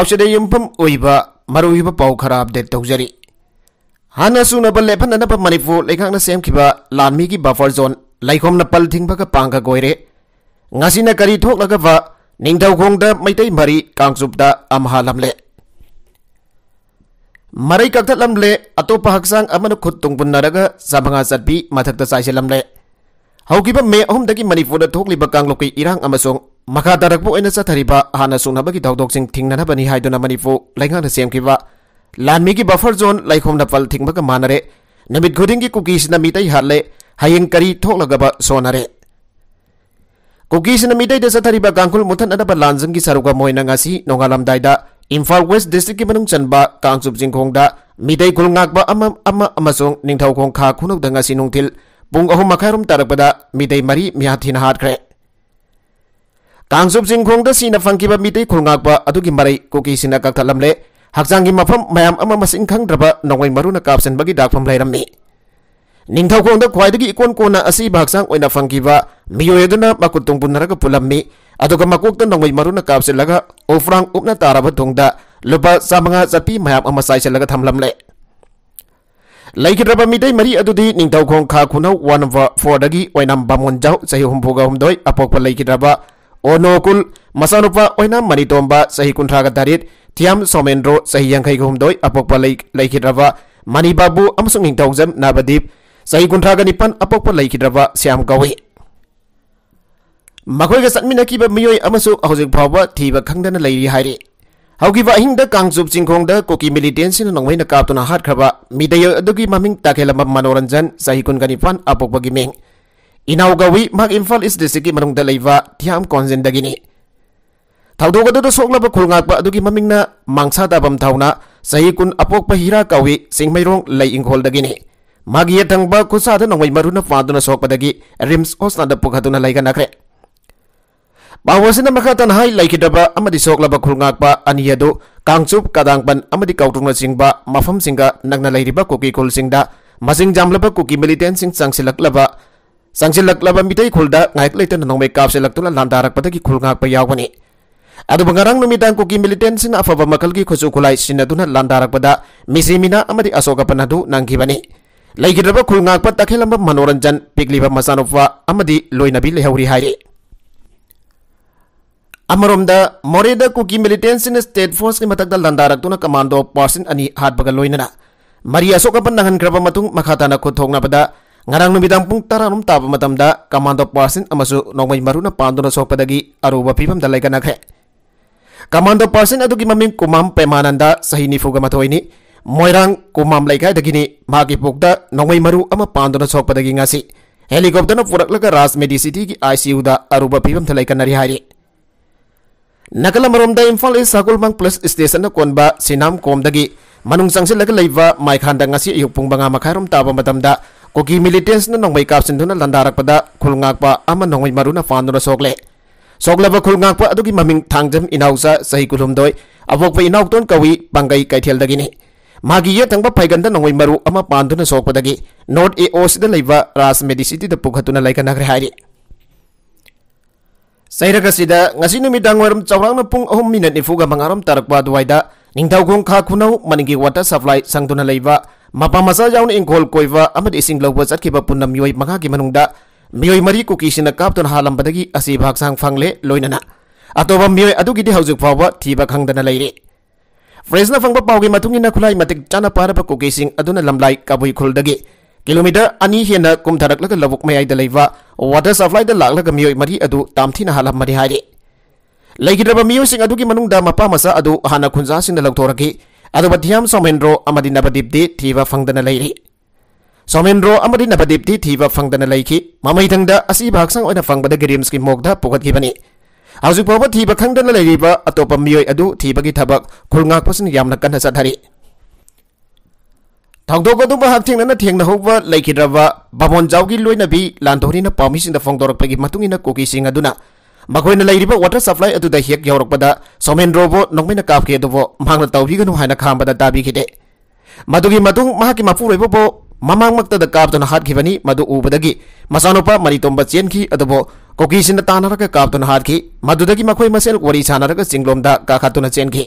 औषध यूम पा खरा अपडेट तौजरी हाँ सूनब लेफन नब मनपुर लेखा सेम की लामी की बफर जो लेखोम पल थिंग पांग गोरे कई थोलगब निधौद मईत मरी कांगजुद अमहामे मर कमे अटोप हक्चांग खुद तुबुनग चबा चटी मधक् चाइसलमे मे अहमद की मनपुर थोलीब कांगलोक इरा ꯃꯈꯥ ꯇꯥꯔꯛꯄ ꯑꯣꯏꯅ ꯆꯠꯊꯔꯤꯕ ꯍꯥꯟꯅ ꯁꯨꯡꯅꯕꯒꯤ ꯊꯧꯗꯣꯛꯁꯤꯡ ꯊꯤꯡꯅꯅꯕꯅꯤ ꯍꯥꯏꯗꯨꯅ ꯃꯅꯤꯄꯨꯔ ꯂꯩꯉꯥꯛꯅ ꯁꯦꯝꯈꯤꯕ ꯂꯥꯟꯃꯤꯒꯤ ꯕꯐꯔ ꯖꯣꯟ ꯂꯩꯈꯣꯝꯅ ꯄꯜ ꯊꯤꯡꯕꯒ ꯃꯥꯟꯅꯔꯦ ꯅꯨꯃꯤꯠ ꯈꯨꯗꯤꯡꯒꯤ ꯀꯨꯀꯤꯁꯤꯅ ꯃꯤꯇꯩ ꯍꯥꯠꯂꯦ ꯍꯌꯦꯡ ꯀꯔꯤ ꯊꯣꯛꯂꯒꯕ ꯁꯣꯟꯅꯔꯦ ꯀꯨꯀꯤꯁꯤꯅ ꯃꯤꯇꯩꯗ ꯆꯠꯊꯔꯤꯕ ꯀꯥꯡꯈꯨꯜ ꯃꯨꯊꯠꯅꯅꯕ ꯂꯥꯟꯖꯪꯒꯤ ꯁꯔꯨꯛꯀ ꯃꯣꯏꯅ ꯉꯁꯤ ꯅꯣꯡꯉꯥꯜꯂꯝꯗꯥꯏꯗ ꯏꯝꯐꯥꯜ ꯋꯦꯁ ꯗꯤꯁꯇ꯭ꯔꯤꯛꯀꯤ ꯃꯅꯨꯡ ꯆꯟꯕ ꯀꯥꯡꯆꯨꯞ ꯆꯤꯡꯈꯣꯡꯗ ꯃꯤꯇꯩ ꯈꯨꯜ ꯉꯥꯛꯄ ꯑꯃ ꯑꯃ ꯑꯃꯁꯨꯡ ꯅꯤꯡꯊꯧꯈꯣꯡ ꯈꯥ ꯈꯨꯅꯧꯗ ꯉꯁꯤ ꯅꯨꯡꯊꯤꯜ ꯄꯨꯡ ꯑꯍꯨꯝ ꯃꯈꯥꯏꯔꯣꯝ ꯇꯥꯔꯛꯄꯗ ꯃꯤꯇꯩ ꯃꯔꯤ ꯃꯤꯌꯥꯊꯤꯅ ꯍꯥꯠꯈ꯭ꯔꯦ Kangsup Singkhong da sina fangki ba mitei khulngak ba adugi marai koki sina ka khalamle hakjang gi mafam mayam ama masing khang draba maru na nongwai maruna kapsen bagi dak pham lairam ni ningthau khong da khwai dagi ikon na, asi ba hakjang oina fangki ba miyo eduna makut tung punara ka pulam mi aduga makuk da na maruna sen laga ofrang upna taraba thongda lupa samanga chapi mayam ama sai sen laga chalaga thamlamle ꯂꯩꯈꯤꯗ꯭ꯔꯕ ꯃꯤꯇꯩ ꯃꯔꯤ ꯑꯗꯨꯗꯤ ꯅꯤꯡꯊꯧꯈꯣꯡ ꯈꯥ ꯈꯨꯅꯧ one number ꯐꯣꯔꯗꯒꯤ ꯑꯣꯏꯅꯝ ꯕꯥꯃꯣꯟ ꯖꯥꯎ ꯆꯍꯤ ꯍꯨꯝꯐꯨꯒ ꯍꯨꯝꯗꯣꯏ ꯑꯄꯣꯛꯄ ꯂꯩꯈꯤꯗ꯭ꯔꯕ ओनोकुल मसानुपा ओइना मनितोंबा सही कुंथ्रागा दरित थियाम सोमेंद्रो सही यंखै घुमदोय अपोकपा लैखिद्रवा मणिबाबू अमसुंग हिंथौजम नाबदीप सही कुंथ्रागा निपन अपोकपा लैखिद्रवा श्याम गवई मखोइगा सन्मिनकीबा मियोय अमसु हौजिक फावबा थीबा खंगदना लैरी हाइरी हौगिबा अहिंगदा कांगचुप चिंखोंगदा कोकी मिलिटेंसिन नोंगमैना कापतुना हाटख्रबा मिदय अदुगी ममिंग ताखेलम मनोरंजन सही कुनगा निपन अपोकपागी मेंग inaugawi mak infal is district ki marung dalaiwa tiam konzen dagini thaudo gadu do sokla ba khulnga ba du ki maming mangsa da bam thauna sai kun apok pa hira kawi singmairong lai inghol dagini magi yatang ba ku sa da nongmai maruna paduna sokpa dagi rims osna da na lai ga nakre bawasin na makatan hai lai kidaba amadi sokla ba khulnga ba aniyado kangchup kadangban amadi kautuna singba mafam singa nagna lai riba ko ki kol singda masing jamla ba kuki ki sing sang silak laba sangsi lak laba mitai kulda ngaik lai tana nong mekaf kaf tuna lan darak pata ki kul ngak pa yau wani. Adu bangarang numi dan kuki militen sin afa ba makal ki kosu kulai pada misi mina di asoka panadu nang ki bani. Lai ki raba kul ngak pata ke lamba manoran jan pik liba masanofa amati loi nabi le hauri hari. Amarom da mori da kuki militen state force ki matak da lan tuna kamando pasin ani hat bagal loi nana. Maria soka pandangan kerapa matung makata nakut hong na pada ngarang nomi tampung tara num tapa da kamando pasin amasu nomai maru na pando na sopa dagi aruba pipam kanak he. Kamando pasin adu gimaming kumam pemananda sahini fuga matoy ni moirang kumam laikai dagi ni magi pukda nomai maru ama pando na sopa dagi ngasi Helikopter na laka ras medicity ki ICU da aruba pipam dalay kanari hari nakala maromda infal is mang plus station na konba sinam dagi, manung sangsil laga laiva maikhanda ngasi pung banga makharum tapa matamda koki militants na nong may kapsin na landarak pada kulngak pa ama nong may maruna fano na sokle. Sokle pa kulngak pa adugi maming tangjam inaw sa sahi kulumdoy awok pa inaw ton kawi pangay kaithel dagini. Magi ya tangpa paiganda nong may maru ama pando na sok padagi. North AOC da laiba ras medicity da pughatu na laika nagre hari. Sairaga sida ngasi numidang waram chawrang na pung ahum minat nifuga mangaram tarakpa duwaida ningdaugung kha khunau maningi water supply sangduna leiba mapa masa jaun ingol koiba amad ising lawa zat keba punam yoi manga ki manungda miyoi mari ku kisin ka tun halam badagi asi bhag sang phangle loinana atoba miyoi adu gi de hauju phawa ti ba khangdana leire fresna phangba paugi matungi na khulai matik chana parapa ku kisin aduna lamlai kabui khuldagi kilometer ani hena kum tharak lak lawuk mai ai da leiba water supply da lak lak miyoi mari adu tamthina halam mari haire ꯂꯩꯈꯤꯗ꯭ꯔꯕ ꯃꯤꯑꯣꯏꯁꯤꯡ ꯑꯗꯨꯒꯤ ꯃꯅꯨꯡꯗ ꯃꯄꯥ ꯃꯆꯥ ꯑꯗꯨ ꯍꯥꯟꯅ ꯈꯨꯟꯖꯥꯁꯤꯡꯅ ꯂꯧꯊꯣꯔꯛꯈꯤ ꯑꯗꯨꯒ ꯙꯤꯌꯥꯝ ꯁꯣꯃꯦꯟꯗ꯭ꯔꯣ ꯑꯃꯗꯤ ꯅꯕꯗꯤꯞꯇꯤ ꯊꯤꯕ ꯐꯪꯗꯅ ꯂꯩꯔꯤ ꯁꯣꯃꯦꯟꯗ꯭ꯔꯣ ꯑꯃꯗꯤ ꯅꯕꯗꯤꯞꯇꯤ ꯊꯤꯕ ꯐꯪꯗꯅ ꯂꯩꯈꯤ ꯃꯃꯩꯊꯪꯗ ꯑꯁꯤꯕ ꯍꯛꯆꯥꯡ ꯑꯣꯏꯅ ꯐꯪꯕꯗ ꯒꯤꯔꯤꯝꯁꯀꯤ ꯃꯣꯛꯇ ꯄꯨꯈꯠꯈꯤꯕꯅꯤ ꯍꯧꯖꯤꯛ ꯐꯥꯎꯕ ꯊꯤꯕ ꯈꯪꯗꯅ ꯂꯩꯔꯤꯕ ꯑꯇꯣꯞꯄ ꯃꯤꯑꯣꯏ ꯑꯗꯨ ꯊꯤꯕꯒꯤ ꯊꯕꯛ ꯈꯨꯜꯉꯥꯛꯄꯁꯤꯅ ꯌꯥꯝꯅ ꯀꯟꯅ ꯆꯠꯊꯔꯤ ꯊꯧꯗꯣꯛ ꯑꯗꯨꯕꯨ ꯍꯛꯊꯦꯡꯅꯅ ꯊꯦꯡꯅꯍꯧꯕ ꯂꯩꯈꯤꯗ꯭ꯔꯕ ꯕꯥꯃꯣꯟꯖꯥꯎꯒꯤ ꯂꯣꯏꯅꯕꯤ ꯂꯥꯟꯊꯣꯔꯤꯅ ꯄꯥꯎꯃꯤꯁꯤꯡꯗ ꯐꯣꯡꯗꯣꯔꯛꯄꯒꯤ ꯃꯇꯨꯡ ꯏꯟꯅ ꯀꯨꯀꯤꯁꯤꯡ ꯑꯗꯨꯅ ꯃꯈꯣꯏꯅ ꯂꯩꯔꯤꯕ ꯋꯥꯇꯔ ꯁꯄ꯭ꯂꯥꯏ ꯑꯗꯨꯗ ꯍꯦꯛ ꯌꯧꯔꯛꯄꯗ ꯁꯣꯃꯦꯟꯗ꯭ꯔꯣꯕꯨ ꯅꯣꯡꯃꯩꯅ ꯀꯥꯞꯈꯤ ꯑꯗꯨꯕꯨ ꯃꯍꯥꯛꯅ ꯇꯧꯕꯤꯒꯅꯨ ꯍꯥꯏꯅ ꯈꯥꯝꯕꯗ ꯇꯥꯕꯤꯈꯤꯗꯦ ꯃꯗꯨꯒꯤ ꯃꯇꯨꯡ ꯃꯍꯥꯛꯀꯤ ꯃꯄꯨꯔꯣꯏꯕꯕꯨ ꯃꯃꯥꯡꯃꯛꯇꯗ ꯀꯥꯞꯇꯨꯅ ꯍꯥꯠꯈꯤꯕꯅꯤ ꯃꯗꯨ ꯎꯕꯗꯒꯤ ꯃꯆꯥꯅꯨꯄꯥ ꯃꯔꯤꯇꯣꯝꯕ ꯆꯦꯟꯈꯤ ꯑꯗꯨꯕꯨ ꯀꯣꯀꯤꯁꯤꯅ ꯇꯥꯟꯅꯔꯒ ꯀꯥꯞꯇꯨꯅ ꯍꯥꯠꯈꯤ ꯃꯗꯨꯗꯒꯤ ꯃꯈꯣꯏ ꯃꯁꯦꯜ ꯋꯥꯔꯤ ꯁꯥꯟꯅꯔꯒ ꯆꯤꯡꯂꯣꯝꯗ ꯀꯥꯈꯠꯇꯨꯅ ꯆꯦꯟꯈꯤ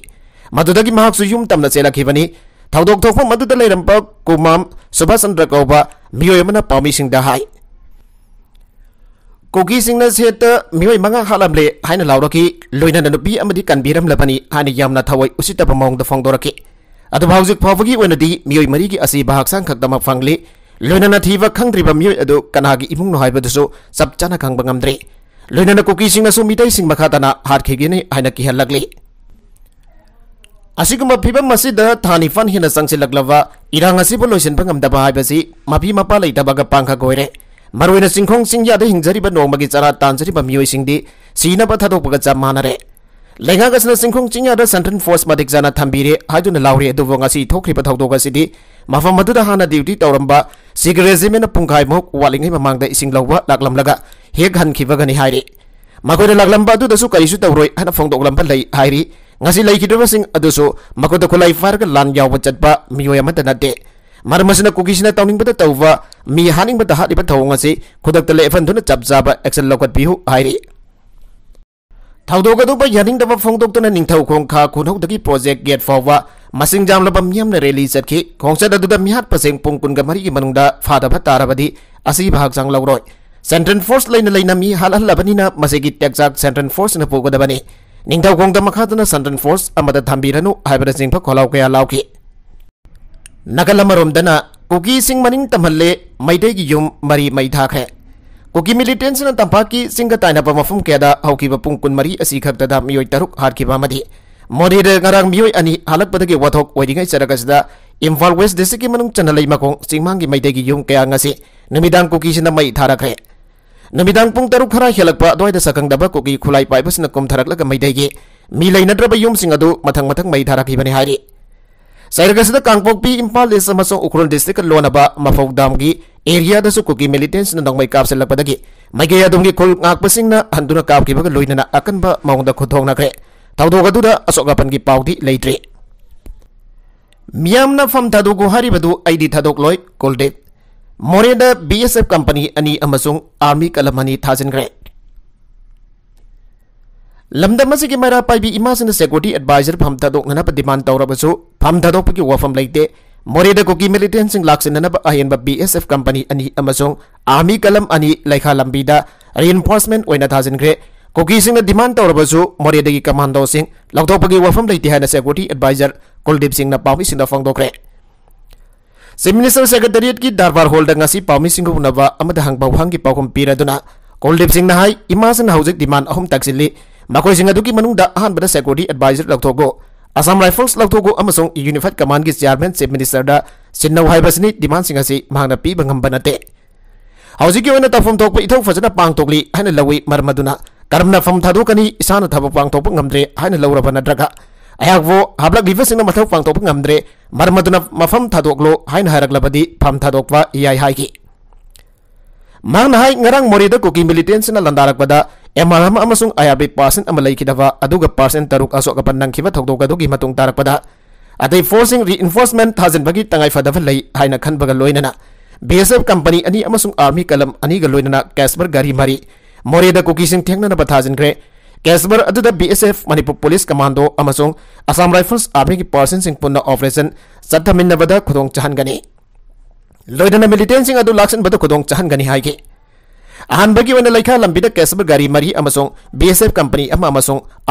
ꯃꯗꯨꯗꯒꯤ ꯃꯍꯥꯛꯁꯨ ꯌꯨꯝ ꯇꯝꯅ ꯆꯦꯜꯂꯛꯈꯤꯕꯅꯤ ꯊꯧꯗꯣꯛ ꯊꯣꯛꯄ ꯃꯗꯨꯗ ꯂꯩꯔꯝꯕ ꯀꯨꯃꯥꯝ ꯁꯨꯚꯥꯁꯆꯟꯗ꯭ꯔ ꯀꯧꯕ ꯃꯤꯑꯣꯏ ꯑꯃꯅ ꯄꯥꯎꯃꯤꯁꯤꯡꯗ ꯍꯥꯏ कोकी सिंह ने सेट मिवई मंगा हालम ले हाइन लाउरा की लोइना न नुपी अमदि कनबीरम लबनी हाइन यामना थवई उसी तप माउंग द फोंग दोरके अदु भाउजिक फावगी वनदि मिवई मरी की असि भाग सांग खक दमक फांगले लोइना न थीवा खंगद्रिबा मिवई अदु कनागी इमुंग न हाइब दसो सब चाना खंग बंगमद्रे लोइना न कोकी सिंह नसु मितई सिंह मखातना हार खेगे ने हाइन की हल लगले ꯑꯁꯤꯒꯨꯝꯕ ꯐꯤꯕꯝ ꯑꯁꯤꯗ ꯊꯥꯅꯤꯐꯥꯟ ꯍꯦꯟꯅ ꯆꯪꯁꯤꯜꯂꯛꯂꯕ ꯏꯔꯥꯡ ꯑꯁꯤꯕꯨ ꯂꯣꯏꯁꯤꯟꯕ ꯉꯝꯗꯕ ꯍꯥꯏꯕꯁꯤ ꯃꯄꯤ ꯃꯄꯥ ꯂꯩꯇꯕꯒ ꯄꯥꯡꯈꯛ ꯑꯣꯏꯔꯦ ꯃꯔꯨꯑꯣꯏꯅ ꯆꯤꯡꯈꯣꯡ ꯆꯤꯡꯌꯥꯗ ꯍꯤꯡꯖꯔꯤꯕ ꯅꯣꯡꯃꯒꯤ ꯆꯔꯥ ꯇꯥꯟꯖꯔꯤꯕ ꯃꯤꯑꯣꯏꯁꯤꯡꯗꯤ ꯁꯤꯅꯕ ꯊꯥꯗꯣꯛꯄꯒ ꯆꯞ ꯃꯥꯟꯅꯔꯦ ꯂꯩꯉꯥꯛ ꯑꯁꯤꯅ ꯆꯤꯡꯈꯣꯡ ꯆꯤꯡꯌꯥꯗ ꯁꯦꯟꯇ꯭ꯔꯦꯜ ꯐꯣꯔꯁ ꯃꯇꯤꯛ ꯆꯥꯅ ꯊꯝꯕꯤꯔꯦ ꯍꯥꯏꯗꯨꯅ ꯂꯥꯎꯔꯤ ꯑꯗꯨꯕꯨ ꯉꯁꯤ ꯊꯣꯛꯈ꯭ꯔꯤꯕ ꯊꯧꯗꯣꯛ ꯑꯁꯤꯗꯤ ꯃꯐꯝ ꯑꯗꯨꯗ ꯍꯥꯟꯅ ꯗ꯭ꯌꯨꯇꯤ ꯇꯧꯔꯝꯕ ꯁꯤꯒ ꯔꯦꯖꯤꯃꯦꯟꯅ ꯄꯨꯡꯈꯥꯏꯃꯨꯛ ꯋꯥꯠꯂꯤꯉꯩ ꯃꯃꯥꯡꯗ ꯏꯁꯤꯡ ꯂꯧꯕ ꯂꯥꯛꯂꯝꯂꯒ ꯍꯦꯛ ꯍꯟꯈꯤꯕꯒꯅꯤ ꯍꯥꯏꯔꯤ ꯃꯈꯣꯏꯅ ꯂꯥꯛꯂꯝꯕ ꯑꯗꯨꯗꯁꯨ ꯀꯔꯤꯁꯨ ꯇꯧꯔꯣꯏ ꯍꯥꯏꯅ ꯐꯣꯡꯗꯣꯛꯂꯝꯕ ꯂꯩ ꯍꯥꯏꯔꯤ ꯉꯁꯤ ꯂꯩꯈꯤꯗꯕꯁꯤꯡ ꯑꯗꯨꯁꯨ ꯃꯈꯣꯏꯗ ꯈꯨꯠꯂꯥꯏ ꯐꯥꯔꯒ ꯂꯥꯟ ꯌꯥꯎꯕ ꯆꯠꯄ ꯃꯤꯑꯣꯏ ꯑꯃꯠꯇ ꯅꯠꯇꯦ ꯃꯔꯝ ꯑꯁꯤꯅ ꯀꯨꯀꯤꯁꯤꯅ ꯇꯧꯅꯤꯡꯕꯗ ꯇꯧꯕ ꯃꯤ ꯍꯥꯠꯅꯤꯡꯕꯗ ꯍꯥꯠꯂꯤꯕ ꯊꯧꯑꯣꯡ ꯑꯁꯤ ꯈꯨꯗꯛꯇ ꯂꯦꯞꯍꯟꯗꯨꯅ ꯆꯞ ꯆꯥꯕ ꯑꯦꯛꯁꯟ ꯂꯧꯈꯠꯄꯤꯌꯨ ꯍꯥꯏꯔꯤ ꯊꯧꯗꯣꯛ ꯑꯗꯨꯕꯨ ꯌꯥꯅꯤꯡꯗꯕ ꯐꯣꯡꯗꯣꯛꯇꯨꯅ ꯅꯤꯡꯊꯧ ꯈꯣꯡꯈꯥ ꯈꯨꯟꯍꯧꯗꯒꯤ ꯄ꯭ꯔꯣꯖꯦꯛ ꯒꯦꯠ ꯐꯥꯎꯕ ꯃꯁꯤꯡ ꯌꯥꯝꯂꯕ ꯃꯤꯌꯥꯝꯅ ꯔꯦꯂꯤ ꯆꯠꯈꯤ ꯈꯣꯡꯆꯠ ꯑꯗꯨꯗ ꯃꯤꯍꯥꯠꯄꯁꯤꯡ ꯄꯨꯡ ꯀꯨꯟꯒ ꯃꯔꯤꯒꯤ ꯃꯅꯨꯡꯗ ꯐꯥꯗꯕ ꯇꯥꯔꯕꯗꯤ ꯑꯁꯤꯕ ꯍꯛꯆꯥꯡ ꯂꯧꯔꯣꯏ ꯁꯦꯟꯇ꯭ꯔꯦꯜ ꯐꯣꯔꯁ ꯂꯩꯅ ꯂꯩꯅ ꯃꯤ ꯍꯥꯠꯍꯜꯂꯕꯅꯤꯅ ꯃꯁꯤꯒꯤ ꯇꯦꯛꯆꯥꯛ ꯁꯦꯟꯇ꯭ꯔꯦꯜ ꯐꯣꯔꯁꯅ ꯄꯨꯒꯗꯕꯅꯤ ꯅꯤꯡꯊꯧꯈꯣꯡꯗ ꯃꯈꯥꯗꯅ ꯁꯦꯟꯇ꯭ꯔꯦꯜ ꯐꯣꯔꯁ ꯑꯃꯗ ꯊꯝꯕꯤꯔꯅꯨ ꯍꯥꯏꯕꯅꯆꯤꯡꯕ ꯈꯣꯜꯂꯥꯎ ꯀꯌꯥ ꯂꯥꯎꯈꯤ नगल कुकी इसिंग मनिंग तमल्ले मैदे मरी मई था कुकी मिलीटेंस तंपा की सिंग तैनाब मफम कैदा पुं कुन मरी खत मो तरु हारी मोरीर गरंग मई अनी हालांकि की वोक होरी चरगद इम्फा वेस्ट डिस्ट्रिक मनु चल मकों चिमा की मैदे यू क्या कुकी मई धारखे नुदान पुं तरु खरा हेल्प अद सकंगब कुकी खुलाई पाइब कम थरक मैदे मी लेनद्रब यू मथ मथ मई धारखीबनी सैरगसद कांगपोपी इम्फा लिस्ट उखरुल डिस्ट्रिक लोनब मफौदाम एरिया कुकी मिलीटेंस नौमई कापल्प मैगे खुल हंधु काब अकब मौद खुदे तौद अशोक अपन की पाधि लेद्रे मैं फम थदोंदोलो कुलदेव मोरेंद बी एस एफ कंपनी अनी आर्मी कलम अनी थाजनग्रे लमदी मरा पाई इमा सेक्यूरीटी सेकुरटी एडवाइजर फम धदों डिमांड तौर फम धदों की वफम लेते मोरदको की मिलीटें लाक्सीब अहम B S F company army कलम अखा लमीद रीएनफोर्समेंट होना थाजेंगे कोकी डिमांड तौर से की कमांडो लौटप की वफम लेते हैं सेकुरटी एडवाइजर कुलदीप सिंह पाई फोंदे चीफ मिनीस्टर सेक्रेटरीट की दरबार हॉल पाई हूं हंग पाखम कुलदीप सिंह इमा से हजिक अहम तक मकोसी की अहम सेक्यूरी एडवाइजर लौटो असम राइफल्स लौटो यूनिफाइड कमान की चेयरमें चीफ मिनीस्टर सिन्नौने डिमांड पीब नाते हजिकी तफम तो इत फजन पांगली लवि मरम करम फम थादी इसान थब पांगे लौरब नद्रा अयागो हबलग्री मत पांगे मरम मफम थादलो है फम थाद इयाई मांग मोरद कुकी मिलीटेंसी लंदारकबा ꯑꯦꯃꯥꯔꯝ ꯑꯃꯁꯨꯡ ꯑꯌꯥꯕꯤ ꯄꯥꯔꯁꯦꯟ पर्सन ꯂꯩꯈꯤꯗꯕ ꯑꯗꯨꯒ ꯄꯥꯔꯁꯦꯟ ꯇꯔꯨꯛ ꯑꯁꯣꯛ ꯑꯄꯟ ꯅꯪꯈꯤꯕ ꯊꯧꯗꯣꯛ ꯑꯗꯨꯒꯤ ꯃꯇꯨꯡ ꯇꯥꯔꯛꯄꯗ ꯑꯇꯩ ꯐꯣꯔꯁꯁꯤꯡ बी एस एफ कंपनी अनी आर्मी कलम अनी लोन कैसबर गरी मरी मोरद कुकी थेंगनब थाजिनग्रे कैसबर B S F Manipur police commando Assam rifles army की पार्सन पुनः ऑपरेशन चथमीनबद खुद चाहगनी लोन मिलिटेन लाशनबद खुद चाहगनी अहमें लेखाबी कैसब गारी मरी B S F company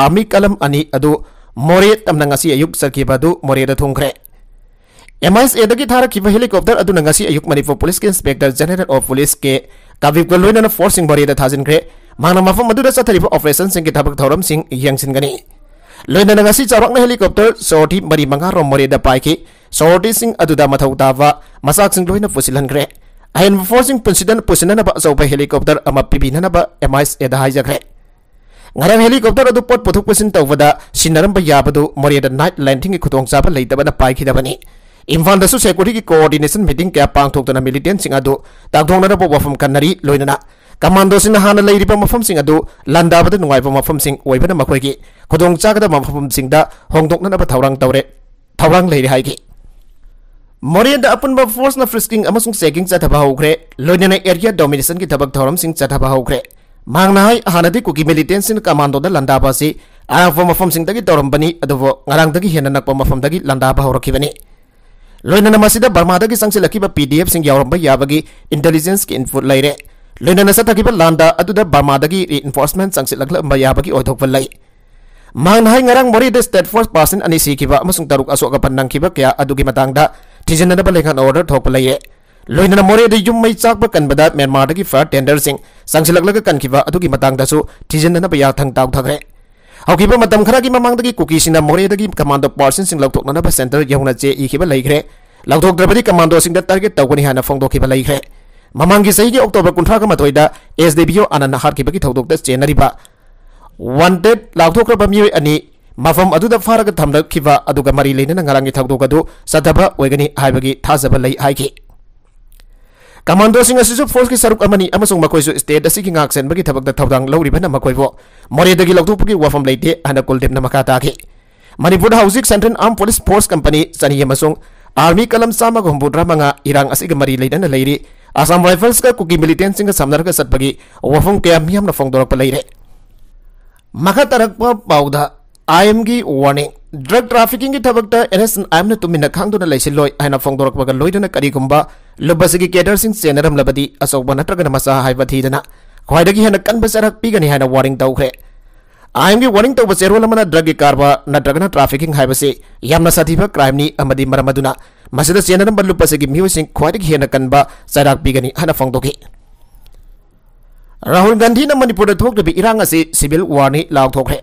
army कलम अब मोरे तमी अयुक चलब मोरे थोंख्रे एम एस एद की थाब हेलीकॉप्टर अयुक मनपुर पुलिस के इंस्पेक्टर जनरल ऑफ पुलिस के काबीब को लोन फोर्स मोरे थाजनख्रे मांग मफम चतरीब ऑपरेशन के थबरम यंगे लोनि चौरक हेलीकॉप्टर सोटी मरी मंगा रोम मोरे पाई सोटी मधौ तब मचा लोन पुसीलनख्रे ꯑꯍꯦꯟꯕ ꯐꯣꯔꯁꯤꯡ ꯄꯨꯟꯁꯤꯗꯅ ꯄꯨꯁꯤꯟꯅꯅꯕ ꯑꯆꯧꯕ ꯍꯦꯂꯤꯀꯣꯞꯇꯔ ꯑꯃ ꯄꯤꯕꯤꯅꯅꯕ ꯑꯦꯝ ꯑꯥꯏ ꯑꯦꯗ ꯍꯥꯏꯖꯈ꯭ꯔꯦ ꯉꯔꯥꯡ ꯍꯦꯂꯤꯀꯣꯞꯇꯔ ꯑꯗꯨ ꯄꯣꯠ ꯄꯨꯊꯣꯛ ꯄꯨꯁꯤꯟ ꯇꯧꯕꯗ ꯁꯤꯟꯅꯔꯝꯕ ꯌꯥꯕꯗꯨ ꯃꯣꯔꯦꯗ ꯅꯥꯏꯠ ꯂꯦꯟꯗꯤꯡꯒꯤ ꯈꯨꯗꯣꯡꯆꯥꯕ ꯂꯩꯇꯕꯅ ꯄꯥꯏꯈꯤꯗꯕꯅꯤ ꯏꯝꯐꯥꯜꯗꯁꯨ ꯁꯦꯀ꯭ꯌꯨꯔꯤꯇꯤꯒꯤ ꯀꯣꯑꯣꯔꯗꯤꯅꯦꯁꯟ ꯃꯤꯇꯤꯡ ꯀꯌꯥ ꯄꯥꯡꯊꯣꯛꯇꯨꯅ ꯃꯤꯂꯤꯇꯦꯟꯁꯤꯡ ꯑꯗꯨ ꯇꯥꯛꯊꯣꯛꯅꯔꯕ ꯋꯥꯐꯝ ꯀꯟꯅꯔꯤ ꯂꯣꯏꯅꯅ ꯀꯃꯥꯟꯗꯣꯁꯤꯡꯅ ꯍꯥꯟꯅ ꯂꯩꯔꯤꯕ ꯃꯐꯝꯁꯤꯡ ꯑꯗꯨ ꯂꯥꯟꯗꯥꯕꯗ ꯅꯨꯡꯉꯥꯏꯕ ꯃꯐꯝꯁꯤꯡ ꯑꯣꯏꯕꯅ ꯃꯈꯣꯏꯒꯤ ꯈꯨꯗꯣꯡꯆꯥꯒꯗꯕ ꯃꯐꯝꯁꯤꯡꯗ ꯍꯣꯡꯗꯣꯛꯅꯅꯕ ꯊꯧꯔꯥꯡ ꯇꯧꯔꯦ ꯊꯧꯔꯥꯡ ꯂꯩꯔꯦ ꯍꯥꯏꯈꯤ ꯃꯣꯔꯦꯗ ꯑꯄꯨꯟꯕ ꯐꯣꯔꯁꯅ ꯐ꯭ꯔꯤꯁꯀꯤꯡ ꯑꯃꯁꯨꯡ ꯆꯦꯀꯤꯡ ꯆꯠꯊꯕ ꯍꯧꯈ꯭ꯔꯦ ꯂꯣꯏꯅꯅ ꯑꯦꯔꯤꯌꯥ ꯗꯣꯃꯤꯅꯦꯁꯟꯒꯤ ꯊꯕꯛ ꯊꯧꯔꯝꯁꯤꯡ ꯆꯠꯊꯕ ꯍꯧꯈ꯭ꯔꯦ ꯃꯍꯥꯛꯅ ꯍꯥꯏ ꯍꯥꯟꯅꯗꯤ ꯀꯨꯀꯤ ꯃꯤꯂꯤꯇꯦꯟꯁꯤꯡꯅ ꯀꯃꯥꯟꯗꯣꯗ ꯂꯥꯟꯗꯥꯕ ꯑꯁꯤ ꯑꯔꯥꯛꯄ ꯃꯐꯝꯁꯤꯡꯗꯒꯤ ꯇꯧꯔꯝꯕꯅꯤ ꯑꯗꯨꯕꯨ ꯉꯔꯥꯡꯗꯒꯤ ꯍꯦꯟꯅ ꯅꯛꯄ ꯃꯐꯝꯗꯒꯤ ꯂꯥꯟꯗꯥꯕ ꯍꯧꯔꯛꯈꯤꯕꯅꯤ ꯂꯣꯏꯅꯅ ꯃꯁꯤꯗ ꯕꯔꯃꯥꯗꯒꯤ ꯆꯪꯁꯤꯜꯂꯛꯈꯤꯕ ꯄꯤ ꯗꯤ ꯑꯦꯐꯁꯤꯡ ꯌꯥꯎꯔꯝꯕ ꯌꯥꯕꯒꯤ ꯏꯟꯇꯦꯂꯤꯖꯦꯟꯁꯀꯤ ꯏꯟꯄꯨꯠ ꯂꯩꯔꯦ ꯂꯣꯏꯅꯅ ꯆꯠꯊꯈꯤꯕ ꯂꯥꯟꯗ ꯑꯗꯨꯗ ꯕꯔꯃꯥꯗꯒꯤ ꯔꯤꯏꯟꯐꯣꯔꯁꯃꯦꯟ ꯆꯪꯁꯤꯜꯂꯛꯂꯝꯕ ꯌꯥꯕꯒꯤ ꯑꯣꯏꯊꯣꯛꯄ ꯂꯩ ꯃꯍꯥꯛꯅ ꯍꯥꯏ ꯉꯔꯥꯡ ꯃꯣꯔꯦꯗ ꯁ꯭ꯇꯦꯠ ꯐꯣꯔꯁ ꯄꯥꯔꯁꯟ ꯑꯅꯤ ꯁꯤꯈꯤꯕ ꯑꯃꯁꯨꯡ ꯇꯔꯨꯛ ꯑꯁꯣꯛ ꯑꯄꯟ ꯅꯪꯈꯤꯕ ꯀꯌꯥ ꯑꯗꯨꯒꯤ ꯃꯇꯥꯡꯗ थीजनब लेखा ऑर्डर थोप लये लोन मोरे युम चाप क्यामार की फ्र टेंडर चंसल कीजनब याथ्रे खरा की ममद की कुकी मोरे कमांडो पार्सन लौटोनब सेंटर यौन चे इग्रे लौटोद्रबी कमांडो टर्गेट तौनी है फोदे ममंग की चयी अक्टोबर कंथ्राग मत एस डे बी ओ अन हाथ की थोद चेनरी वनटेड लाथ्रब मई अ ꯃꯐꯝ ꯑꯗꯨꯗ ꯐꯥꯔꯒ ꯊꯝꯂꯛꯈꯤꯕ ꯑꯗꯨꯒ ꯃꯔꯤ ꯂꯩꯅꯅ ꯉꯔꯥꯡꯒꯤ ꯊꯧꯗꯣꯛ ꯑꯗꯨ ꯆꯠꯊꯕ ꯑꯣꯏꯒꯅꯤ ꯍꯥꯏꯕꯒꯤ ꯊꯥꯖꯕ ꯂꯩ ꯍꯥꯏꯈꯤ ꯀꯃꯥꯟꯗꯣꯁꯤꯡ ꯑꯁꯤꯁꯨ ꯐꯣꯔꯁꯀꯤ ꯁꯔꯨꯛ ꯑꯃꯅꯤ ꯑꯃꯁꯨꯡ ꯃꯈꯣꯏꯁꯨ ꯁ꯭ꯇꯦꯠ ꯑꯁꯤꯒꯤ ꯉꯥꯛꯁꯦꯟꯕꯒꯤ ꯊꯕꯛꯇ ꯊꯧꯗꯥꯡ ꯂꯧꯔꯤꯕꯅ ꯃꯈꯣꯏꯕꯨ ꯃꯣꯔꯦꯗꯒꯤ ꯂꯧꯊꯣꯛꯄꯒꯤ ꯋꯥꯐꯝ ꯂꯩꯇꯦ ꯍꯥꯏꯅ ꯀꯨꯜꯗꯤꯞꯅ ꯃꯈꯥ ꯇꯥꯈꯤ ꯃꯅꯤꯄꯨꯔꯗ ꯍꯧꯖꯤꯛ central armed police force company ꯆꯅꯤ ꯑꯃꯁꯨꯡ आर्मी कलम चाम हूमद्रा मंगा इरांग मरी लेना लेरी असम राइफल्स का कुकी मिलिटेंट सामनर चटपगी वफम क्या मियाम फोंदरप लेरे मखा तरक्प पाद आईएमगी वार्निंग ड्रग ट्राफिकिंग की थबकता एस आईएमने तुमिन खांगदुना लैसिलोय हैना फोंगदोरकबगा लोइदना करिगुम्बा लबसगी केडरसिंग सेनरमलबदी असोबा नत्रगना मसा हाइबथीदना ख्वाइदगी हैना कनब सरक पिगनी हैना वार्निंग दौखरे आईएमगी वार्निंग तौब सेरोलमना ड्रग की कारबा नत्रगना ट्राफिकिंग हाइबसे यामना साथीबा क्राइमनी अमदी मरमदुना मसद सेनरमबल लुपसगी मियोसिंग ख्वाइदगी हैना कनबा सरक पिगनी हैना फोंगदोगी राहुल गांधी ने मणिपुर थोकदबी इरांग असे सिविल वार्निंग लाउथोखरे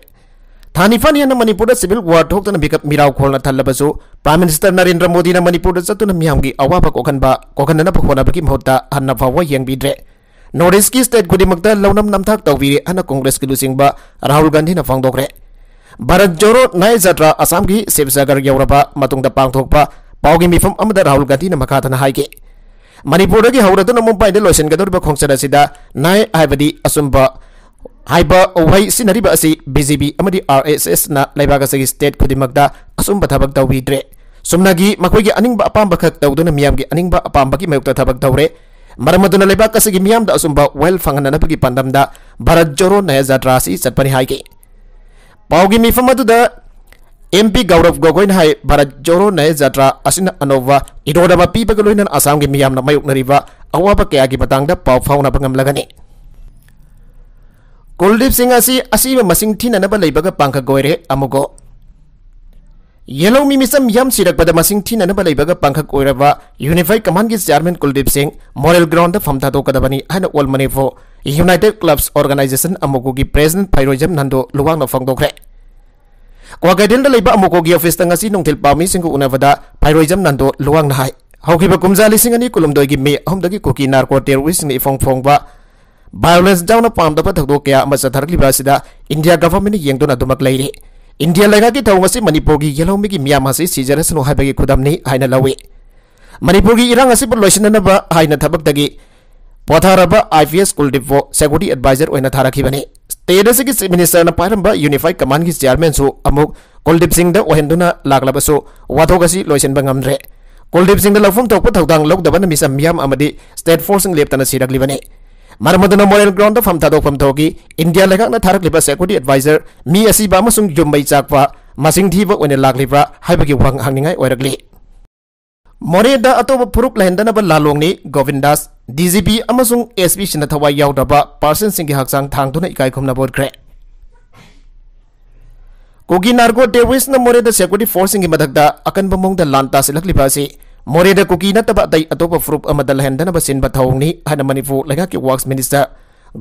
ತಾ ನಿಹ್ನ ಮನಪುರದ ಸಿಲ್ಲ್ ವರ್ಗು ಬಿಕ ಖೋಲ್ನ ಥಲಬು ಪ್ರೈಮ್ ಮಿನಿಸ್ಟರ್ ನರೇಂದ್ರ ಮೋದಿನ ಮನಪು ಚವನ್ನ ಹೋವಿಗೆ ಮಹುತ ಹನ್ನ ಫಾ ಎಂ ನೋರ್ಟ್ಕೆಟ್ನ ನಾಮಥಾ ತೊಗಿ ಹನ್ನು ಕೋಗ್ರೆಸ್ ಲೂಚಿಬ ರಾಹುಲ್ ಗಾಂಧಿನ ಗಾಧಿನೇ ಭಾರತ್ ಜೋರೋ ನಾಯ ಜಾತ ಅಸ್ಮಾ ಸಿಗರ್ ಯಾವ ಮಿಫಂ ಅಮದ ರಾಹುಲ್ ಗಾಂಧಿನ ಗಾಧಿ ಮುಖಾತ್ನಿ ಮರತುನ ಮುಂಬೈದ ಲಸನ್ಗದೊಬ್ಬ ಕೋಚ ನಯ हाइबा बीजेपी अमरी आरएसएस ना लेबाग से स्टेट सुमनागी की अनिंग अपाम बखक तौदुना मियाम की अनिंग अपाम बकी मयुक्त थबक दौरे लेबाग वेल फंगननब की पंदम भारत जोरो नया यात्रा सी चतपनि हाइगे पाउगी गौरव गोगोन है भारत जोरो नया यात्रा असिन अनोवा पीबग लोन असम की मियाम ना अवाब क्या की पा पाउ ꯀꯣꯜꯂꯤꯞꯁꯤꯡ ꯑꯁꯤ ꯑꯁꯤꯕ ꯃꯁꯤꯡ ꯊꯤꯅꯅꯕ ꯂꯩꯕꯒ ꯄꯥꯡꯈꯛ ꯑꯣꯏꯔꯦ ꯑꯃꯨꯒꯣ ꯌꯦꯜꯂꯧꯃꯤ ꯃꯤꯆꯝ ꯌꯥꯝ ꯁꯤꯔꯛꯄꯗ ꯃꯁꯤꯡ ꯊꯤꯅꯅꯕ ꯂꯩꯕꯒ ꯄꯥꯡꯈꯛ ꯑꯣꯏꯔꯕ ꯌꯨꯅꯤꯐꯥꯏ ꯀꯃꯥꯟꯒꯤ ꯆꯤꯌꯥꯔꯃꯦꯟ ꯀꯨꯜꯗꯤꯞ ꯁꯤꯡ ꯃꯣꯔꯦꯜ ꯒ꯭ꯔꯥꯎꯟꯗ ꯐꯝ ꯊꯥꯗꯣꯛꯀꯗꯕꯅꯤ ꯍꯥꯏꯅ all Manipur united clubs organisation ꯑꯃꯨꯒꯣꯒꯤ ꯄ꯭ꯔꯦꯁꯤꯗꯦꯟ ꯐꯥꯏꯔꯣꯏꯖꯝ ꯅꯟꯗꯣ ꯂꯨꯋꯥꯡꯅ ꯐꯣꯡꯗꯣꯛꯈ꯭ꯔꯦ ꯀ꯭ꯋꯥꯀꯩꯊꯦꯜꯗ ꯂꯩꯕ ꯑꯃꯨꯒꯣꯒꯤ ꯑꯣꯐꯤꯁꯇ ꯉꯁꯤ ꯅꯨꯡꯊꯤꯜ ꯄꯥꯎꯃꯤꯁꯤꯡꯒ ꯎꯅꯕꯗ ꯐꯥꯏꯔꯣꯏꯖꯝ ꯅꯟꯗꯣ ꯂꯨꯋꯥꯡꯅ ꯍꯥꯏ ꯍꯧꯈꯤꯕ ꯀꯨꯝꯖꯥ ꯂꯤꯁꯤꯡ ꯑꯅꯤ ꯀꯨꯂꯨꯝꯗꯣꯏꯒꯤ ꯃꯦ ꯑꯍꯨꯝꯗꯒꯤ ꯀꯨꯀꯤ ꯅꯥꯔꯀꯣ ꯇꯦꯔꯣꯔꯤꯁꯁꯤꯡꯅ ꯏꯐꯣꯡ ꯐꯣꯡꯕ ꯚꯥꯏꯑꯣꯂꯦꯟꯁ ꯌꯥꯎꯅ ꯄꯥꯝꯗꯕ ꯊꯧꯗꯣꯛ ꯀꯌꯥ ꯑꯃ ꯆꯠꯊꯔꯛꯂꯤꯕ ꯑꯁꯤꯗ ꯏꯟꯗꯤꯌꯥ ꯒꯚꯔꯟꯃꯦꯟꯅ ꯌꯦꯡꯗꯨꯅ ꯑꯗꯨꯃꯛ ꯂꯩꯔꯤ ꯏꯟꯗꯤꯌꯥ ꯂꯩꯉꯥꯛꯀꯤ ꯊꯧꯑꯣꯡ ꯑꯁꯤ ꯃꯅꯤꯄꯨꯔꯒꯤ ꯌꯦꯜꯍꯧꯃꯤꯒꯤ ꯃꯤꯌꯥꯝ ꯑꯁꯤ ꯁꯤꯖꯔꯁꯅꯨ ꯍꯥꯏꯕꯒꯤ ꯈꯨꯗꯝꯅꯤ ꯍꯥꯏꯅ ꯂꯧꯏ ꯃꯅꯤꯄꯨꯔꯒꯤ ꯏꯔꯥꯡ ꯑꯁꯤꯕꯨ ꯂꯣꯏꯁꯤꯟꯅꯅꯕ ꯍꯥꯏꯅ ꯊꯕꯛꯇꯒꯤ ꯄꯣꯊꯥꯔꯕ ꯑꯥꯏ ꯄꯤ ꯑꯦꯁ ꯀꯨꯜꯗꯤꯞꯄꯣ ꯁꯦꯀ꯭ꯌꯨꯔꯤꯇꯤ ꯑꯦꯗꯚꯥꯏꯖꯔ ꯑꯣꯏꯅ ꯊꯥꯔꯛꯈꯤꯕꯅꯤ ꯁ꯭ꯇꯦꯠ ꯑꯁꯤꯒꯤ ꯆꯤꯐ ꯃꯤꯅꯤꯁꯇꯔꯅ ꯄꯥꯏꯔꯝꯕ ꯌꯨꯅꯤꯐꯥꯏꯗ ꯀꯃꯥꯟꯒꯤ ꯆꯤꯌꯥꯔꯃꯦꯟꯁꯨ ꯑꯃꯨꯛ ꯀꯨꯜꯗꯤꯞ ꯁꯤꯡꯗ ꯑꯣꯏꯍꯟꯗꯨꯅ ꯂꯥꯛꯂꯕꯁꯨ ꯋꯥꯊꯣꯛ ꯑꯁꯤ ꯂꯣꯏꯁꯤꯟꯕ ꯉꯝꯗ꯭ꯔꯦ ꯀꯨꯜꯗꯤꯞ ꯁꯤꯡꯗ ꯂꯧꯐꯝ ꯊꯣꯛꯄ ꯊꯧꯗꯥꯡ ꯂꯧꯗꯕꯅ ꯃꯤꯁꯝ ꯃꯤꯌꯥꯝ ꯑꯃꯗꯤ ꯁ꯭ꯇꯦꯠ ꯐꯣꯔꯁꯁꯤꯡ ꯂꯦꯞꯇꯅ ꯁꯤꯔꯛꯂꯤꯕꯅꯤ मरमदन मोरल ग्रउंड फम थाद फम थो की इंडिया लेखा थारकली सेकुरी एडवाइजर मीसी जुम चाप मसीब होने लाग्री वह हांगली मोरद अटोब फुरुक लहेंदनब लालोंग Govindas DGP S P Singh थवाब पर्सन सिंह हाचांग इकाईखुमे कोगी नारगो टेरिस्ट मोरद सेकुरी फोर्स की मधक् अकन मूंग लान तालक्ली मोरेदा कुकी नतब अतई अतोप फ्रूप अमद लहनदनब सिनब थौंगनी हन मणिपुर लेगाकि वर्क्स मिनिस्टर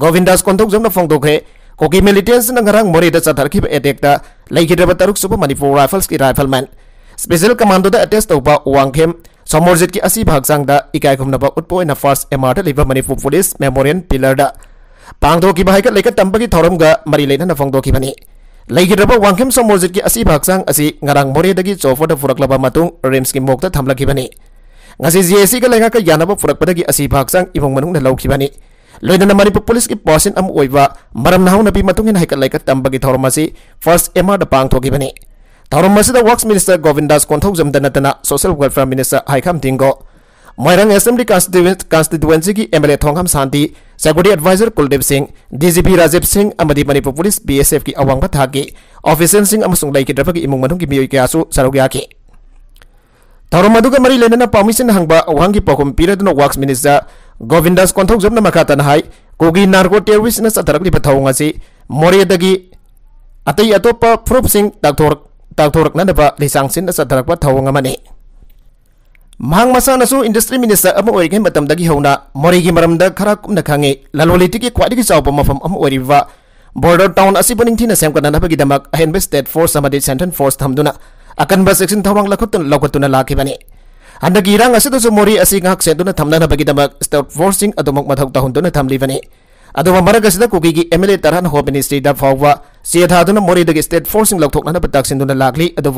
गोविंदास कोंथौजम न कोकी मिलिटेंस न गरंग मोरेदा सथरखिब अटैक तरुक सुब मणिपुर राइफल्स की राइफलमें स्पेशल कमांडो दा अटैच तौबा वांगखेम समोरजित की असि भागसांग दा इकाय खुमनब उतपो इन फर्स्ट एमआर दा लिब पुलिस मेमोरियल पिलर दा की भाई लेकर तंबकी थौरम गा मरी लेना फोदी लेगद्रब वांगम समोजित की असीब हक्संग असी ngarang more dagi chofor da furaklaba matung rims ki mokta thamlakibani ngasi jesi ga lenga ka yanaba furakpada gi asi bhaksang ibong manung na laukibani loidana manipur police ki posin am oiwa maram nahau napi matung in haikat laika tamba gi thormasi first emma da pang thokibani thormasi da works minister govindas konthaujam da natana social welfare minister haikam dingo Moirang assembly constituency की MLA Thongam Shanti security adviser Kuldeep Singh DGP Rajiv Singh अमदी Manipur police BSF की अवांग था की officer Singh अमसुंग लेकिद्रब की इमुंग मनु की मियो क्या Serug याकी थौरम अदुगा मरी लेना पामिसिन हंगबा अवांग की पखुम पीरदन वर्क्स मिनिस्टर गोविंदास कोंथोक मखा मखातन हाई कोगी नार्को टेररिस्ट ने सतरकली पथौंग असी मोरेदगी अतई अतोप प्रूफ सिंह ताथोरक ताथोरक ननबा लिसांग सिंह सतरक पथौंग अमने mahang masa nasu industri minister amu oi gen batam dagi hauna mori gi maram da khara kum na khange laloli ti ki kwadi gi chaw pama amu ori va border town asi boning tina sem kana na bagi damak hen state force samadi sentence force tham duna akan bas eksin thawang lakhut tun lakhut tun laki bani anda gi rang asi su mori asi ngak se duna thamna na bagi damak state forcing atau mak ta hun duna tham li bani adu ma maraga sida kuki gi emele taran ho ministry da phawwa se tha duna mori da state forcing lakthok na na patak sin duna laki adu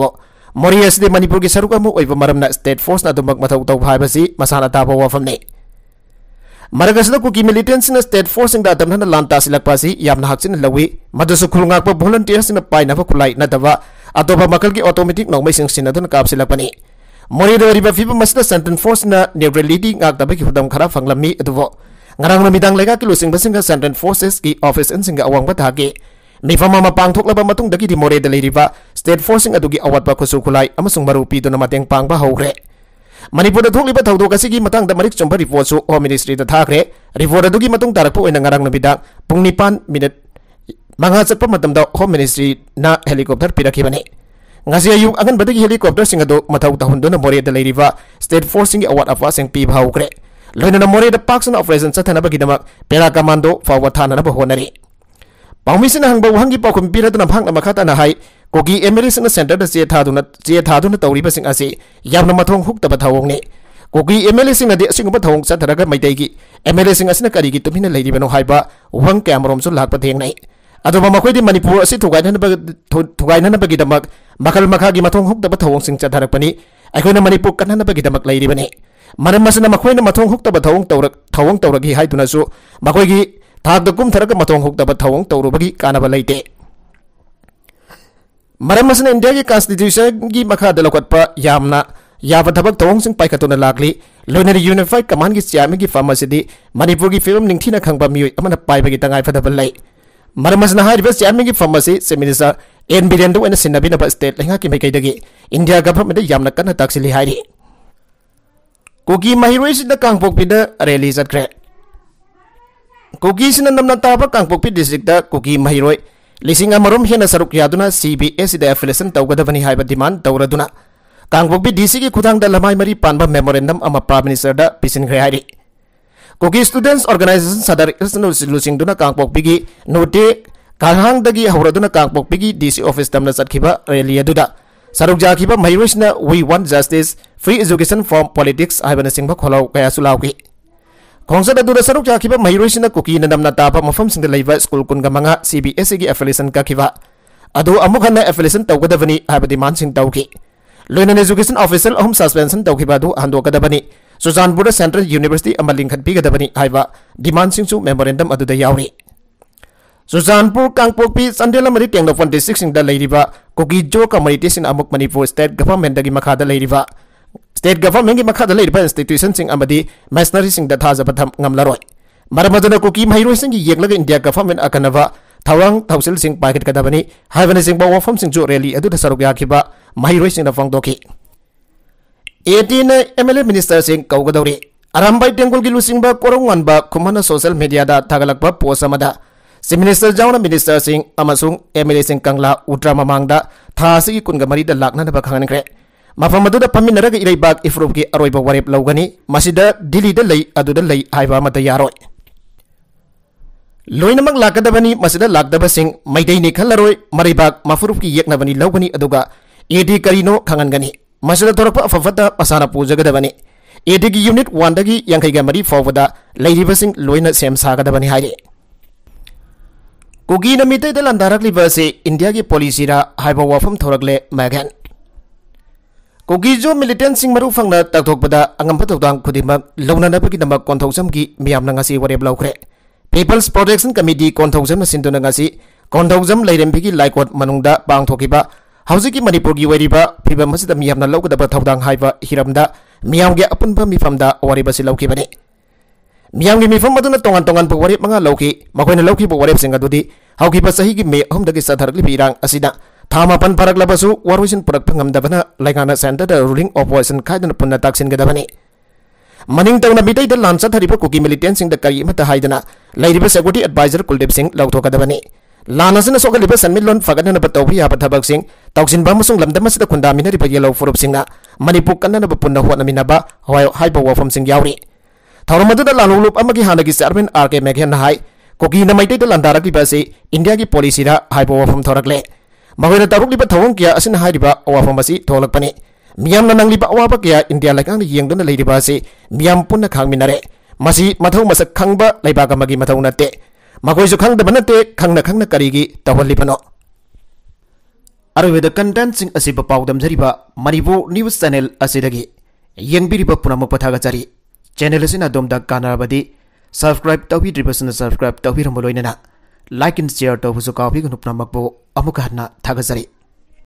Morias de Manipur ke saruka mu oi na state force na domba mathau tau bahaya basi masala ta pa wafam ne Maragas da kuki militants na state force yang datang na lanta silak pasi yam na hakchin lawi madasu khulunga pa volunteers na pai na pa kulai na dawa Atau ba makal ki automatic nok mai sing sin na kap silak pani Mori de riba fiba masna sentence force na never leading ak da ba ki hudam itu phanglam mi adwa ngarang na midang lega ki losing basing ka sentence forces ki office in singa awang ba thake pangtuk mapang thuk laba matung daki di mori de riba state forcing adugi awatpa khosu khulai amasung maru pi dona mateng pangba hore manipur da thokliba thawdok asigi matang da marik chomba report su home ministry da thakre report adugi matung tarak pu ena ngarang nabida pung nipan minute manga chatpa matam da home ministry na helicopter pirakhi bani ngasi ayu angan badagi helicopter singa do mathau ta hundona mori da riva. state forcing awat afa sing pi haukre. kre na mori da paksan sa chathana bagi damak pera commando forward thana na honari pawmisina hangba hangi pakhum na bhang na na hai ꯀꯣꯒꯤ M L ꯑꯦꯁꯤꯡꯅ ꯁꯦꯟꯇꯔꯗ ꯆꯦ ꯊꯥꯗꯨꯅ ꯆꯦ ꯊꯥꯗꯨꯅ ꯇꯧꯔꯤꯕꯁꯤꯡ ꯑꯁꯤ ꯌꯥꯝꯅ ꯃꯊꯣꯡ ꯍꯨꯛꯇꯕ ꯊꯧꯑꯣꯡꯅꯤ ꯀꯣꯒꯤ ꯑꯦꯝ ꯑꯦꯜ ꯑꯦꯁꯤꯡꯅꯗꯤ ꯑꯁꯤꯒꯨꯝꯕ ꯊꯧꯑꯣꯡ ꯆꯠꯊꯔꯒ ꯃꯩꯇꯩꯒꯤ ꯑꯦꯝ ꯑꯦꯜ ꯑꯦꯁꯤꯡ ꯑꯁꯤꯅ ꯀꯔꯤꯒꯤ ꯇꯨꯃꯤꯟꯅ ꯂꯩꯔꯤꯕꯅꯣ ꯍꯥꯏꯕ ꯋꯥꯍꯪ ꯀꯌꯥꯃꯔꯣꯝꯁꯨ ꯂꯥꯛꯄ ꯊꯦꯡꯅꯩ ꯑꯗꯨꯕꯨ ꯃꯈꯣꯏꯗꯤ ꯃꯅꯤꯄꯨꯔ ꯑꯁꯤ ꯊꯨꯒꯥꯏꯅꯅꯕ ꯊꯨꯒꯥꯏꯅꯅꯕꯒꯤꯗꯃꯛ ꯃꯈꯜ ꯃꯈꯥꯒꯤ ꯃꯊꯣꯡ ꯍꯨꯛꯇꯕ ꯊꯧꯑꯣꯡꯁꯤꯡ ꯆꯠꯊꯔꯛꯄꯅꯤ ꯑꯩꯈꯣꯏꯅ ꯃꯅꯤꯄꯨꯔ ꯀꯟꯅꯅꯕꯒꯤꯗꯃꯛ ꯂꯩꯔꯤꯕꯅꯤ ꯃꯔꯝ ꯑꯁꯤꯅ ꯃꯈꯣꯏꯅ ꯃꯊꯣꯡ ꯍꯨꯛꯇꯕ ꯊꯧꯑꯣꯡ ꯇꯧꯔꯛ ꯊꯧꯑꯣꯡ ꯇꯧꯔꯒꯤ ꯍꯥꯏꯗꯨꯅꯁꯨ ꯃꯈꯣꯏꯒꯤ ꯊꯥꯛꯇ ꯀꯨꯝꯊꯔꯒ ꯃꯊꯣꯡ ꯍꯨꯛꯇꯕ ꯊꯧꯑꯣꯡ ꯇꯧꯔꯨꯕꯒꯤ ꯀꯥꯟꯅꯕ ꯂꯩꯇꯦ मरम असना इंडिया की कॉन्स्टिट्यूशन की मखाद लौकटप यामना याब थबक तवोंसिंग पाइखतुना यूनिफाइड कमांड की चेयरमैन की फर्म असिदी मणिपुर की फिल्म निंगथीना खंगबा मियोय अमना पाइबगी तंगाई फदब मरम असना हारिबस की फर्म असि चीफ मिनिस्टर एन बीरेंद्र ओइन स्टेट लेना की मैकैदगी इंडिया गवर्नमेंट यामना कन्ना ताक्सिली हारी कोकी महिरोइसिदा कांगपोकपिदा रैली चटख्रे कोकी सिना नमना ताबा डिस्ट्रिक्ट कोकी महिरोइ ꯂꯤꯁꯤꯡ ꯑꯃꯔꯣꯝ ꯍꯦꯟꯅ ꯁꯔꯨꯛ ꯌꯥꯗꯨꯅ ꯁꯤ ꯕꯤ ꯑꯦꯁꯤꯗ ꯑꯦꯐꯤꯂꯦꯁꯟ ꯇꯧꯒꯗꯕꯅꯤ ꯍꯥꯏꯕ ꯗꯤꯃꯥꯟ ꯇꯧꯔꯗꯨꯅ ꯀꯥꯡꯄꯣꯛꯄꯤ ꯗꯤ ꯁꯤꯒꯤ ꯈꯨꯊꯥꯡꯗ ꯂꯃꯥꯏ ꯃꯔꯤ ꯄꯥꯟꯕ ꯃꯦꯃꯣꯔꯦꯟꯗꯝ ꯑꯃ ꯄ꯭ꯔꯥꯏꯝ ꯃꯤꯅꯤꯁꯇꯔꯗ ꯄꯤꯁꯤꯟꯈ꯭ꯔꯦ ꯍꯥꯏꯔꯤ ꯀꯣꯀꯤ ꯁ꯭ꯇꯨꯗꯦꯟꯁ ꯑꯣꯔꯒꯅꯥꯏꯖꯦꯁꯟ ꯁꯥꯗꯔ ꯂꯨꯆꯤꯡꯗꯨꯅ ꯀꯥꯡꯄꯣꯛꯄꯤꯒꯤ ꯅꯣꯇꯦ ꯀꯥꯡꯍꯥꯡꯗꯒꯤ ꯍꯧꯔꯗꯨꯅ ꯀꯥꯡꯄꯣꯛꯄꯤꯒꯤ ꯗꯤ ꯁꯤ ꯑꯣꯐꯤꯁ ꯇꯝꯅ ꯆꯠꯈꯤꯕ ꯔꯦꯂꯤ ꯑꯗꯨꯗ ꯁꯔꯨꯛ ꯌꯥꯈꯤꯕ ꯃꯍꯩꯔꯣꯏꯁꯤꯡꯅ we want justice free education from politics ꯍꯥꯏꯕꯅꯆꯤꯡꯕ ꯈꯣꯜꯂꯥꯎ ꯀꯌꯥꯁꯨ ꯂꯥꯎꯈꯤ ꯈꯣꯡꯆꯠ ꯑꯗꯨꯗ ꯁꯔꯨꯛ ꯌꯥꯈꯤꯕ ꯃꯍꯩꯔꯣꯏꯁꯤꯡꯅ ꯀꯨꯀꯤꯅ ꯅꯝꯅ ꯇꯥꯕ ꯃꯐꯝꯁꯤꯡꯗ ꯂꯩꯕ school B S C B S ꯁꯤꯒꯤ ꯑꯦꯐꯤꯂꯦꯁꯟ ꯀꯛꯈꯤꯕ ꯑꯗꯨ ꯑꯃꯨꯛ ꯍꯟꯅ एजुकेशन ऑफिसर अहम सस्पेंशन तौखिबा दु हंदोकदबनी सुजानपुर सेंट्रल यूनिवर्सिटी अमल लिंखनपीगदबनी हाइबा डिमांड सिंह मेमोरेंडम अदुदा यावरी सुजानपुर कांगपोपी चंदेल अमरी Tengnoupal district Kuki Zo community Manipur state government की मखाद state government makha da leir institution sing amadi masonary sing da thaja patham ngamla roi maram jana ku ki mai roi sing yek laga india government akanava thawang thausil sing packet da bani haivana sing ba wafam sing jo rally adu da saruk ya khiba mai roi sing da fang doki 18 mla minister sing kaugadori arambai tengul lu sing ba korongan ba kumana social media da thagalak ba post si minister Jauhna minister sing amasung mla sing kangla utra Mamangda thasi kun ga mari da lakna ba kre ꯃꯐꯝ ꯑꯗꯨꯗ ꯐꯝꯃꯤꯟꯅꯔꯒ ꯏꯔꯩꯕꯥꯛ ꯏꯐ꯭ꯔꯨꯞꯀꯤ ꯑꯔꯣꯏꯕ ꯋꯥꯔꯦꯞ ꯂꯧꯒꯅꯤ ꯃꯁꯤꯗ ꯗꯤꯜꯂꯤꯗ ꯂꯩ ꯑꯗꯨꯗ ꯂꯩ ꯍꯥꯏꯕ ꯑꯃꯠꯇ ꯌꯥꯔꯣꯏ ꯂꯣꯏꯅꯃꯛ ꯂꯥꯛꯀꯗꯕꯅꯤ ꯃꯁꯤꯗ ꯂꯥꯛꯇꯕꯁꯤꯡ ꯃꯩꯇꯩꯅꯤ ꯈꯜꯂꯔꯣꯏ ꯃꯔꯩꯕꯥꯛ ꯃꯐꯨꯔꯨꯞꯀꯤ ꯌꯦꯛꯅꯕꯅꯤ ꯂꯧꯒꯅꯤ ꯑꯗꯨꯒ ꯑꯦꯗꯤ ꯀꯔꯤꯅꯣ ꯈꯪꯍꯟꯒꯅꯤ ꯃꯁꯤꯗ ꯊꯣꯔꯛꯄ ꯑꯐꯕꯇ ꯃꯁꯥꯅ ꯄꯨꯖꯒꯗꯕꯅꯤ ꯑꯦꯗꯤꯒꯤ ꯌꯨꯅꯤꯠ ꯋꯥꯟꯗꯒꯤ ꯌꯥꯡꯈꯩꯒ ꯃꯔꯤ ꯐꯥꯎꯕꯗ ꯂꯩꯔꯤꯕꯁꯤꯡ ꯂꯣꯏꯅ ꯁꯦꯝ ꯁꯥꯒꯗꯕꯅꯤ ꯍꯥꯏꯔꯤ ꯀꯨꯒꯤꯅ ꯃꯤꯇꯩꯗ ꯂꯥꯟꯗꯥꯔꯛꯂꯤꯕ ꯑꯁꯤ ꯏꯟꯗꯤꯌꯥꯒꯤ ꯄꯣꯂꯤꯁꯤꯔꯥ ꯍꯥꯏꯕ ꯋꯥꯐꯝ ꯊꯣꯔꯛꯂꯦ ꯃꯦꯘꯟ ꯀꯣꯒꯤꯖꯣ ꯃꯤꯂꯤꯇꯦꯟ ꯁꯤꯡ ꯃꯔꯨ ꯐꯪꯅ ꯇꯥꯛꯊꯣꯛꯄꯗ ꯑꯉꯝꯕ ꯊꯧꯗꯥꯡ ꯈꯨꯗꯤꯡꯃꯛ ꯂꯧꯅꯅꯕꯒꯤꯗꯃꯛ ꯀꯣꯟꯊꯧꯖꯝꯒꯤ ꯃꯤꯌꯥꯝꯅ ꯉꯁꯤ ꯋꯥꯔꯦꯞ ꯂꯧꯈ꯭ꯔꯦ ꯄꯤꯄꯜꯁ ꯄ꯭ꯔꯣꯇꯦꯛꯁꯟ ꯀꯃꯤꯇꯤ ꯀꯣꯟꯊꯧꯖꯝꯅ ꯁꯤꯟꯗꯨꯅ ꯉꯁꯤ ꯀꯣꯟꯊꯧꯖꯝ ꯂꯩꯔꯦꯝꯕꯤꯒꯤ ꯂꯥꯏꯀꯣꯠ ꯃꯅꯨꯡꯗ ꯄꯥꯡꯊꯣꯛꯈꯤꯕ ꯍꯧꯖꯤꯛꯀꯤ ꯃꯅꯤꯄꯨꯔꯒꯤ ꯑꯣꯏꯔꯤꯕ ꯐꯤꯕꯝ ꯑꯁꯤꯗ ꯃꯤꯌꯥꯝꯅ ꯂꯧꯒꯗꯕ ꯊꯧꯗꯥꯡ ꯍꯥꯏꯕ ꯍꯤꯔꯝꯗ ꯃꯤꯌꯥꯝꯒꯤ ꯑꯄꯨꯟꯕ ꯃꯤꯐꯝꯗ ꯋꯥꯔꯦꯞ ꯑꯁꯤ ꯂꯧꯈꯤꯕꯅꯤ ꯃꯤꯌꯥꯝꯒꯤ ꯃꯤꯐꯝ ꯑꯗꯨꯅ ꯇꯣꯉꯥꯟ ꯇꯣꯉꯥꯟꯕ ꯋꯥꯔꯦꯞ ꯃꯉꯥ ꯂꯧꯈꯤ ꯃꯈꯣꯏꯅ ꯂꯧꯈꯤꯕ ꯋꯥꯔꯦꯞꯁꯤꯡ ꯑꯗꯨꯗꯤ ꯍꯧꯈꯤꯕ ꯆꯍꯤꯒꯤ ꯃꯦ ꯑꯍꯨꯝꯗꯒꯤ ꯆꯠꯊꯔꯛꯂꯤꯕ ꯏꯔꯥꯡ ꯑꯁꯤꯗ था मन फरक लबसु वरुसिन पुरक फंगमदबना लाइगाना सेंटर रूलिंग ऑपोजिशन खाइदन पुन्ना ताक्सिन मनिंग तौना बितैद कुकी मिलिटेंट कई करी मत हाइदना एडवाइजर कुलदीप सिंह लौथोकदबनी लानसन सोगलिब सनमिलोन फगननब तौबी याब थबक सिंह तौसिन बमसुंग लमदम सद खुंदामिनरिब येलो फुरुप सिंह मणिपुर कन्ननब पुन्ना होनमिनब हवाय वफम सिंह यावरी थौरमदद की अमगी आर के मेघेन हाई कुकी नमैतैद लंदारकिब इंडिया की पॉलिसीरा हाइप वफम थोरकले mahoina taruk liba thawong kia asin hai riba awa phamasi tholak pani miyam na nang liba awa pa kya india lai kang yeng dona leiri ba si pun na kang minare masi mathau masak khang ba lai ba kamagi mathau na te makoi su kang da banate te na khang na kari gi tawal liba no aru weda content sing asi ba paudam jari ba maribu news channel asi lagi. yeng bi riba punamuk pathaga jari channel asi na dom da kanar ba di subscribe tawhi dribasana subscribe tawhi rambo na, na. like and share to Husukavi, Nupramabo, Amukarna, Tagazari.